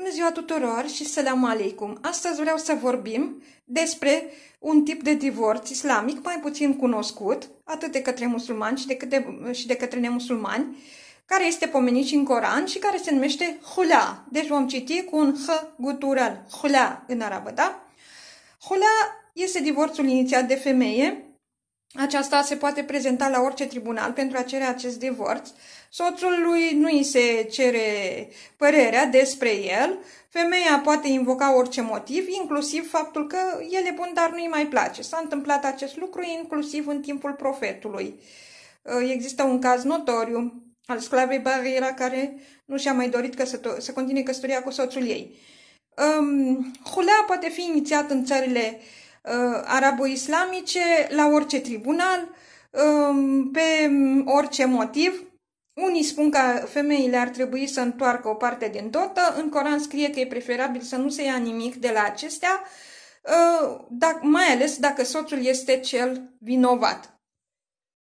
Bună ziua tuturor și salam aleikum! Astăzi vreau să vorbim despre un tip de divorț islamic mai puțin cunoscut, atât de către musulmani și de, către și de către nemusulmani, care este pomenit și în Coran și care se numește hula. Deci vom citi cu un h gutural, hula în arabă, da? Hula este divorțul inițiat de femeie aceasta se poate prezenta la orice tribunal pentru a cere acest divorț. Soțul lui nu îi se cere părerea despre el. Femeia poate invoca orice motiv, inclusiv faptul că el e bun, dar nu-i mai place. S-a întâmplat acest lucru inclusiv în timpul profetului. Uh, există un caz notoriu al sclavei Barriera care nu și-a mai dorit căsător- să continue căsătoria cu soțul ei. Um, hulea poate fi inițiat în țările uh, uh, arabo-islamice la orice tribunal, uh, pe orice motiv. Unii spun că femeile ar trebui să întoarcă o parte din totă, în Coran scrie că e preferabil să nu se ia nimic de la acestea, uh, dacă, mai ales dacă soțul este cel vinovat.